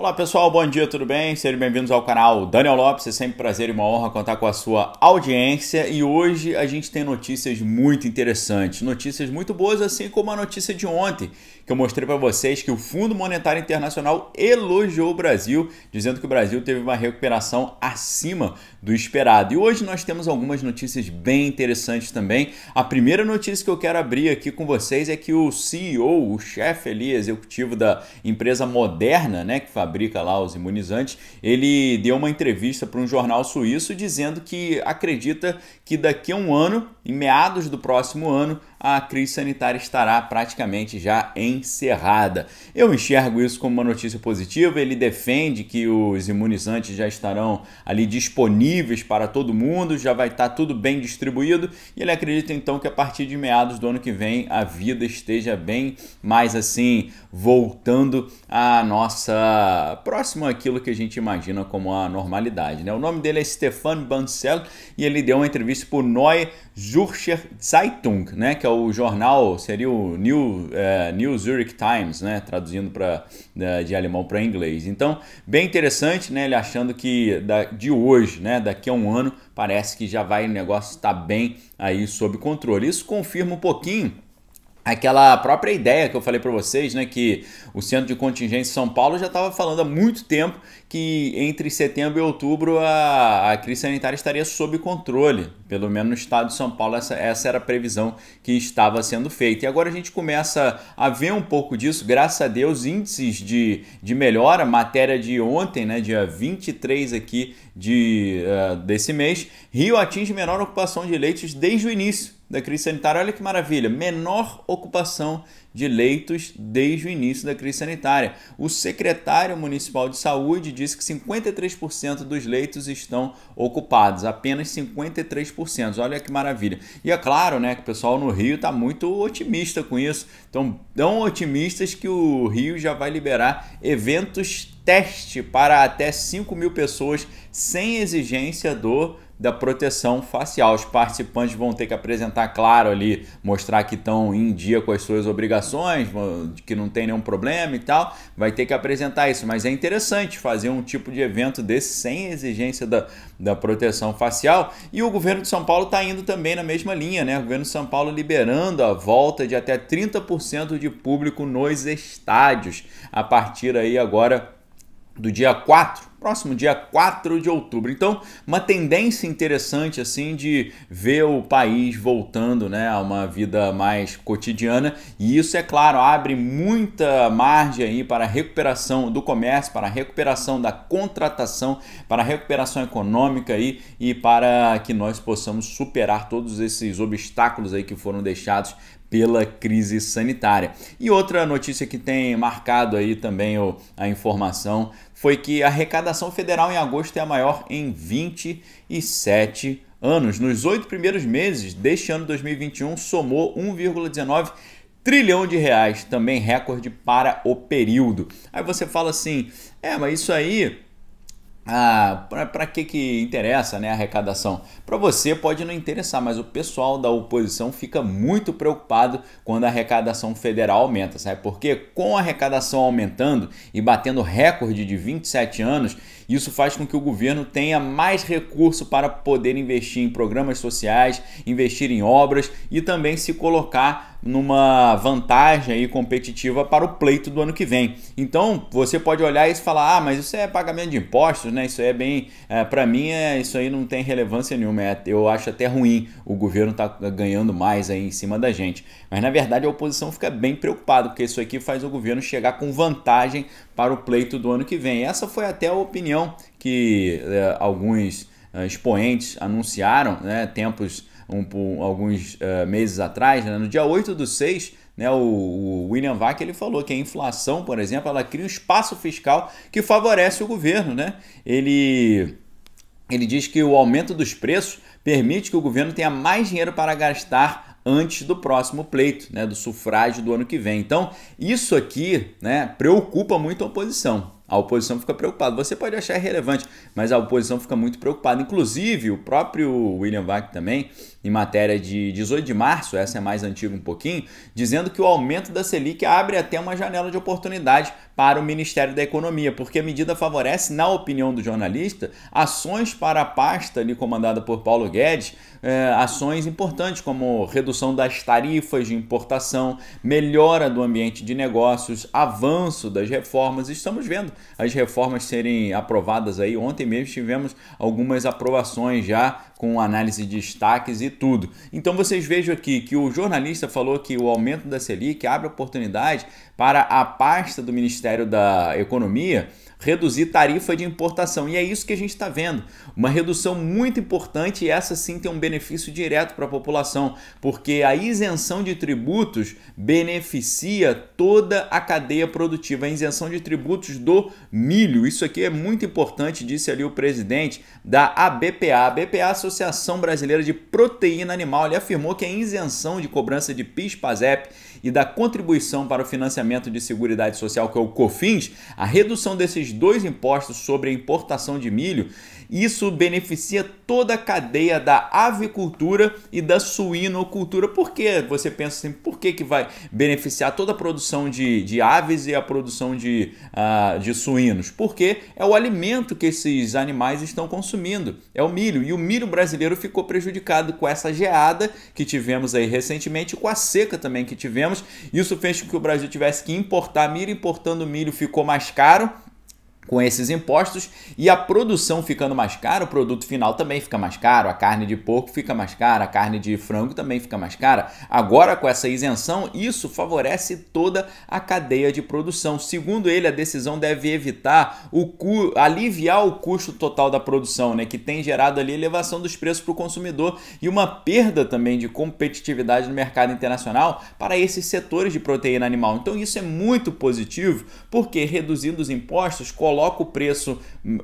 Olá pessoal, bom dia, tudo bem? Sejam bem-vindos ao canal Daniel Lopes, é sempre um prazer e uma honra contar com a sua audiência e hoje a gente tem notícias muito interessantes, notícias muito boas, assim como a notícia de ontem, que eu mostrei para vocês que o Fundo Monetário Internacional elogiou o Brasil, dizendo que o Brasil teve uma recuperação acima do esperado. E hoje nós temos algumas notícias bem interessantes também. A primeira notícia que eu quero abrir aqui com vocês é que o CEO, o chefe ali executivo da empresa Moderna, né, que fabrica lá os imunizantes, ele deu uma entrevista para um jornal suíço dizendo que acredita que daqui a um ano, em meados do próximo ano, a crise sanitária estará praticamente já encerrada. Eu enxergo isso como uma notícia positiva. Ele defende que os imunizantes já estarão ali disponíveis para todo mundo, já vai estar tudo bem distribuído e ele acredita então que a partir de meados do ano que vem a vida esteja bem mais assim voltando à nossa próximo aquilo que a gente imagina como a normalidade, né? O nome dele é Stefan Bancel e ele deu uma entrevista por Neue Zürcher Zeitung, né, que é o jornal, seria o New, uh, New Zurich Times, né, traduzindo pra, de alemão para inglês. Então, bem interessante, né, ele achando que da, de hoje, né, daqui a um ano, parece que já vai, o negócio estar tá bem aí sob controle. Isso confirma um pouquinho aquela própria ideia que eu falei para vocês, né, que o Centro de Contingência São Paulo já estava falando há muito tempo que entre setembro e outubro a, a crise sanitária estaria sob controle, pelo menos no estado de São Paulo essa, essa era a previsão que estava sendo feita. E agora a gente começa a ver um pouco disso, graças a Deus, índices de, de melhora, matéria de ontem, né, dia 23 aqui de, uh, desse mês, Rio atinge menor ocupação de leitos desde o início da crise sanitária. Olha que maravilha, menor ocupação de leitos desde o início da crise sanitária. O secretário municipal de saúde disse que 53% dos leitos estão ocupados, apenas 53%. Olha que maravilha. E é claro, né, que o pessoal no Rio está muito otimista com isso. Então, tão otimistas que o Rio já vai liberar eventos teste para até 5 mil pessoas sem exigência do da proteção facial. Os participantes vão ter que apresentar, claro, ali, mostrar que estão em dia com as suas obrigações, que não tem nenhum problema e tal. Vai ter que apresentar isso. Mas é interessante fazer um tipo de evento desse sem exigência da, da proteção facial. E o governo de São Paulo está indo também na mesma linha, né? O governo de São Paulo liberando a volta de até 30% de público nos estádios a partir aí agora do dia 4 próximo dia 4 de outubro. Então, uma tendência interessante assim de ver o país voltando, né, a uma vida mais cotidiana, e isso é claro, abre muita margem aí para a recuperação do comércio, para a recuperação da contratação, para a recuperação econômica aí e para que nós possamos superar todos esses obstáculos aí que foram deixados pela crise sanitária. E outra notícia que tem marcado aí também o, a informação foi que a arrecadação federal em agosto é a maior em 27 anos anos, nos oito primeiros meses deste ano 2021, somou 1,19 trilhão de reais, também recorde para o período. Aí você fala assim: é, mas isso aí ah, para que que interessa né, a arrecadação? Para você pode não interessar, mas o pessoal da oposição fica muito preocupado quando a arrecadação federal aumenta, sabe? Porque com a arrecadação aumentando e batendo recorde de 27 anos, isso faz com que o governo tenha mais recurso para poder investir em programas sociais, investir em obras e também se colocar numa vantagem aí competitiva para o pleito do ano que vem. Então você pode olhar e falar, ah, mas isso é pagamento de impostos, né? Isso é bem, é, para mim, é, isso aí não tem relevância nenhuma. É, eu acho até ruim o governo tá ganhando mais aí em cima da gente. Mas na verdade a oposição fica bem preocupada porque isso aqui faz o governo chegar com vantagem para o pleito do ano que vem. Essa foi até a opinião que é, alguns é, expoentes anunciaram, né, tempos, um, um, alguns é, meses atrás, né, no dia 8 do 6, né, o, o William Vac ele falou que a inflação, por exemplo, ela cria um espaço fiscal que favorece o governo. Né? Ele, ele diz que o aumento dos preços permite que o governo tenha mais dinheiro para gastar antes do próximo pleito, né, do sufrágio do ano que vem. Então, isso aqui né, preocupa muito a oposição. A oposição fica preocupada. Você pode achar irrelevante, mas a oposição fica muito preocupada. Inclusive, o próprio William Vac também, em matéria de 18 de março, essa é mais antiga um pouquinho, dizendo que o aumento da Selic abre até uma janela de oportunidade para o Ministério da Economia, porque a medida favorece, na opinião do jornalista, ações para a pasta ali comandada por Paulo Guedes, é, ações importantes como redução das tarifas de importação, melhora do ambiente de negócios, avanço das reformas. Estamos vendo as reformas serem aprovadas aí. Ontem mesmo tivemos algumas aprovações já com análise de destaques e tudo. Então vocês vejam aqui que o jornalista falou que o aumento da Selic abre oportunidade para a pasta do Ministério da Economia reduzir tarifa de importação. E é isso que a gente está vendo. Uma redução muito importante e essa sim tem um benefício direto para a população, porque a isenção de tributos beneficia toda a cadeia produtiva, a isenção de tributos do milho. Isso aqui é muito importante, disse ali o presidente da ABPA. A Associação Brasileira de Proteína Animal ele afirmou que a isenção de cobrança de PIS-PASEP e da Contribuição para o Financiamento de Seguridade Social, que é o COFINS, a redução desses dois impostos sobre a importação de milho, isso beneficia toda a cadeia da avicultura e da suinocultura. Por que você pensa assim, por que, que vai beneficiar toda a produção de, de aves e a produção de, uh, de suínos? Porque é o alimento que esses animais estão consumindo, é o milho. E o milho brasileiro ficou prejudicado com essa geada que tivemos aí recentemente, com a seca também que tivemos problemas. Isso fez com que o Brasil tivesse que importar milho, importando milho ficou mais caro com esses impostos e a produção ficando mais cara, o produto final também fica mais caro, a carne de porco fica mais cara, a carne de frango também fica mais cara. Agora, com essa isenção, isso favorece toda a cadeia de produção. Segundo ele, a decisão deve evitar o cu... aliviar o custo total da produção, né, que tem gerado ali elevação dos preços para o consumidor e uma perda também de competitividade no mercado internacional para esses setores de proteína animal. Então, isso é muito positivo, porque reduzindo os impostos coloca coloca o preço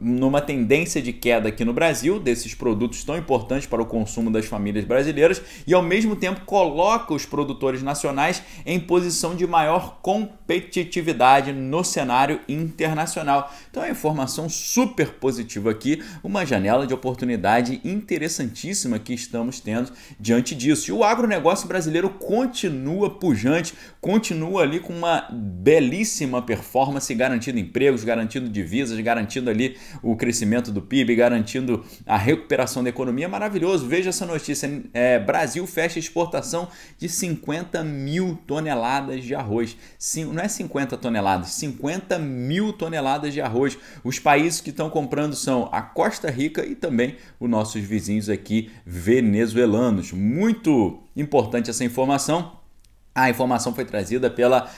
numa tendência de queda aqui no Brasil, desses produtos tão importantes para o consumo das famílias brasileiras, e ao mesmo tempo coloca os produtores nacionais em posição de maior competitividade no cenário internacional. Então é informação super positiva aqui, uma janela de oportunidade interessantíssima que estamos tendo diante disso. E o agronegócio brasileiro continua pujante, continua ali com uma belíssima performance, garantindo empregos, garantindo divisas, garantindo ali o crescimento do PIB, garantindo a recuperação da economia. Maravilhoso. Veja essa notícia: é, Brasil fecha exportação de 50 mil toneladas de arroz. Sim, não é 50 toneladas, 50 mil toneladas de arroz. Os países que estão comprando são a Costa Rica e também os nossos vizinhos aqui venezuelanos. Muito importante essa informação. A informação foi trazida pela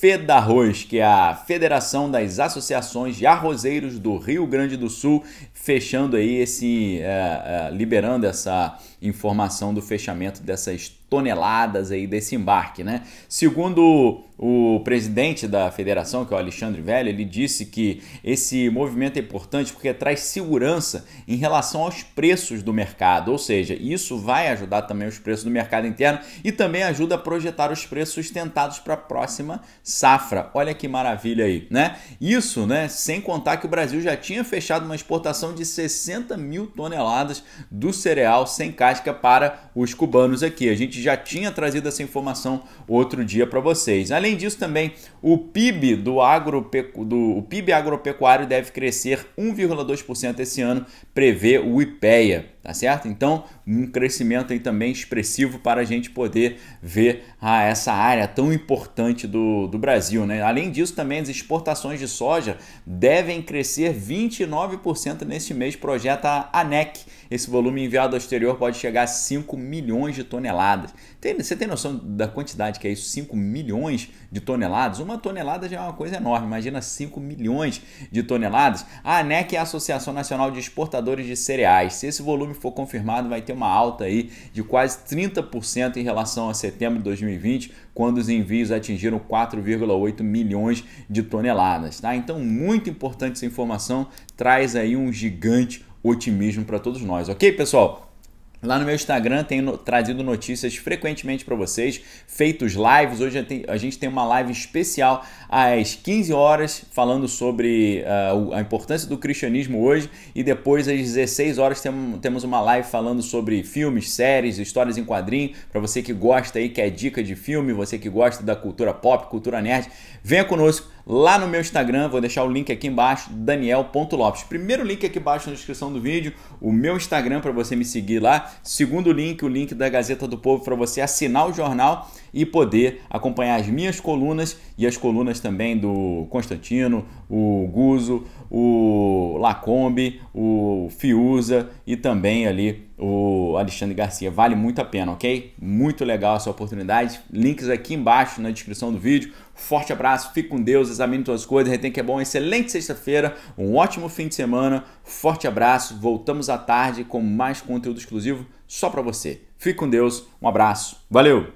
Fedarros, que é a Federação das Associações de Arrozeiros do Rio Grande do Sul, fechando aí esse, é, é, liberando essa informação do fechamento dessas toneladas aí desse embarque, né? Segundo o presidente da federação, que é o Alexandre Velho, ele disse que esse movimento é importante porque traz segurança em relação aos preços do mercado, ou seja, isso vai ajudar também os preços do mercado interno e também ajuda a projetar os preços sustentados para a próxima safra. Olha que maravilha aí, né? Isso, né? Sem contar que o Brasil já tinha fechado uma exportação de 60 mil toneladas do cereal sem carne prática para os cubanos aqui. A gente já tinha trazido essa informação outro dia para vocês. Além disso, também o PIB do, agropecu... do o PIB agropecuário deve crescer 1,2% esse ano, prevê o IPEA tá certo? Então, um crescimento aí também expressivo para a gente poder ver ah, essa área tão importante do, do Brasil, né? Além disso, também as exportações de soja devem crescer 29% neste mês, projeta a ANEC. Esse volume enviado ao exterior pode chegar a 5 milhões de toneladas. Tem, você tem noção da quantidade que é isso? 5 milhões de toneladas? Uma tonelada já é uma coisa enorme, imagina 5 milhões de toneladas. A ANEC é a Associação Nacional de Exportadores de Cereais. Se esse volume filme for confirmado, vai ter uma alta aí de quase 30% em relação a setembro de 2020, quando os envios atingiram 4,8 milhões de toneladas, tá? Então, muito importante essa informação, traz aí um gigante otimismo para todos nós, ok, pessoal? Lá no meu Instagram tenho trazido notícias frequentemente para vocês, feitos lives. Hoje a gente tem uma live especial às 15 horas, falando sobre uh, a importância do cristianismo hoje. E depois, às 16 horas, tem, temos uma live falando sobre filmes, séries, histórias em quadrinho. Para você que gosta aí, que é dica de filme, você que gosta da cultura pop, cultura nerd, venha conosco lá no meu Instagram, vou deixar o link aqui embaixo, daniel.lopes. Primeiro link aqui embaixo na descrição do vídeo, o meu Instagram para você me seguir lá. Segundo link, o link da Gazeta do Povo para você assinar o jornal e poder acompanhar as minhas colunas e as colunas também do Constantino, o Guzo, o Lacombe, o Fiuza e também ali o Alexandre Garcia. Vale muito a pena, ok? Muito legal essa oportunidade. Links aqui embaixo na descrição do vídeo. Forte abraço, fique com Deus, examine as coisas, retém que é bom. Excelente sexta-feira, um ótimo fim de semana. Forte abraço, voltamos à tarde com mais conteúdo exclusivo só para você. Fique com Deus, um abraço, valeu!